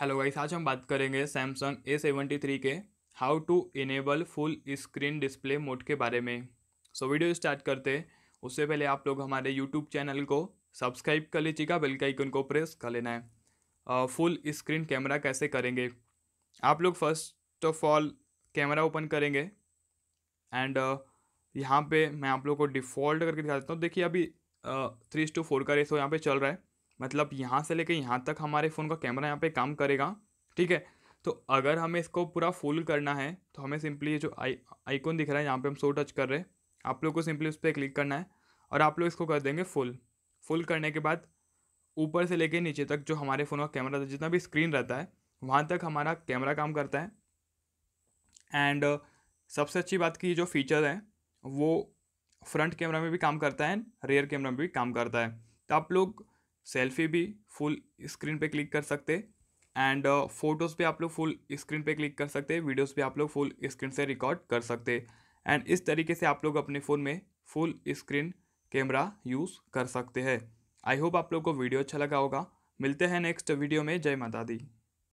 hello guys आज हम बात करेंगे सैमसंग ए सेवेंटी थ्री के how to enable full screen display mode के बारे में सो so, वीडियो स्टार्ट करते उससे पहले आप लोग हमारे यूट्यूब चैनल को सब्सक्राइब कर लीजिएगा बेल का आइकन को प्रेस कर लेना है आ, फुल स्क्रीन कैमरा कैसे करेंगे आप लोग first of all camera open करेंगे एंड यहाँ पे मैं आप लोग को डिफ़ॉल्ट करके दिखा देता हूँ देखिए अभी थ्री टू फोर का रेसो यहाँ पर चल रहा है मतलब यहाँ से लेकर यहाँ तक हमारे फ़ोन का कैमरा यहाँ पे काम करेगा ठीक है तो अगर हमें इसको पूरा फुल करना है तो हमें सिंपली ये जो आई आइकॉन दिख रहा है यहाँ पे हम सो टच कर रहे हैं आप लोग को सिंपली उस पर क्लिक करना है और आप लोग इसको कर देंगे फुल फुल करने के बाद ऊपर से लेके नीचे तक जो हमारे फ़ोन का कैमरा जितना भी स्क्रीन रहता है वहाँ तक हमारा कैमरा काम करता है एंड सबसे अच्छी बात की जो फीचर है वो फ्रंट कैमरा में भी काम करता है रेयर कैमरा में भी काम करता है तो आप लोग सेल्फी भी फुल स्क्रीन पे क्लिक कर सकते एंड फोटोज़ पे आप लोग फुल स्क्रीन पे क्लिक कर सकते वीडियोज़ पे आप लोग फुल स्क्रीन से रिकॉर्ड कर सकते एंड इस तरीके से आप लोग अपने फ़ोन में फुल स्क्रीन कैमरा यूज़ कर सकते हैं आई होप आप लोग को वीडियो अच्छा लगा होगा मिलते हैं नेक्स्ट वीडियो में जय माता दी